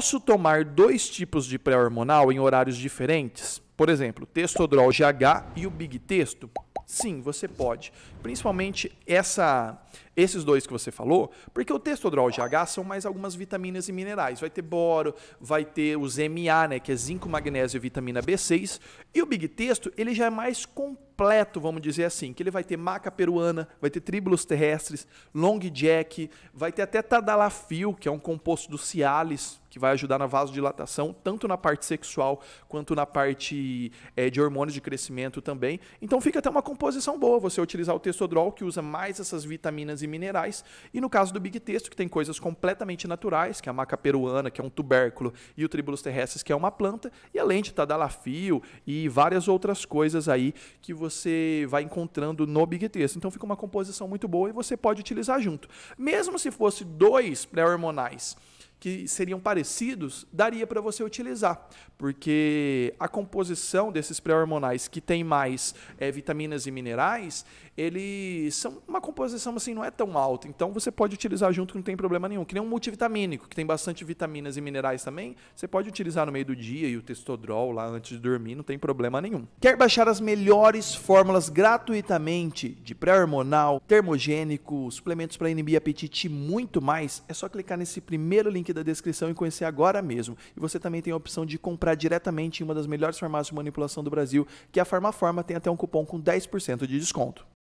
Posso tomar dois tipos de pré-hormonal em horários diferentes? Por exemplo, o Testodrol GH e o Big Testo? Sim, você pode. Principalmente essa, esses dois que você falou, porque o Testodrol GH são mais algumas vitaminas e minerais. Vai ter boro, vai ter os MA, né, que é zinco, magnésio e vitamina B6. E o Big Testo, ele já é mais completo, vamos dizer assim, que ele vai ter maca peruana, vai ter tríbulos terrestres, long jack, vai ter até tadalafil, que é um composto do Cialis, que vai ajudar na vasodilatação, tanto na parte sexual quanto na parte é, de hormônios de crescimento também. Então fica até uma composição boa você utilizar o testodrol, que usa mais essas vitaminas e minerais. E no caso do Big Testo, que tem coisas completamente naturais, que é a maca peruana, que é um tubérculo, e o tribulus terrestres, que é uma planta, e além de tadalafio e várias outras coisas aí que você vai encontrando no Big Testo. Então fica uma composição muito boa e você pode utilizar junto. Mesmo se fosse dois pré-hormonais que seriam parecidos, daria para você utilizar, porque a composição desses pré-hormonais que tem mais é, vitaminas e minerais, eles são uma composição assim não é tão alta, então você pode utilizar junto que não tem problema nenhum. Que nem um multivitamínico que tem bastante vitaminas e minerais também, você pode utilizar no meio do dia e o testodrol lá antes de dormir, não tem problema nenhum. Quer baixar as melhores fórmulas gratuitamente de pré-hormonal, termogênico, suplementos para inibir apetite e muito mais? É só clicar nesse primeiro link da descrição e conhecer agora mesmo. E você também tem a opção de comprar diretamente em uma das melhores farmácias de manipulação do Brasil, que é a Farmaforma, tem até um cupom com 10% de desconto.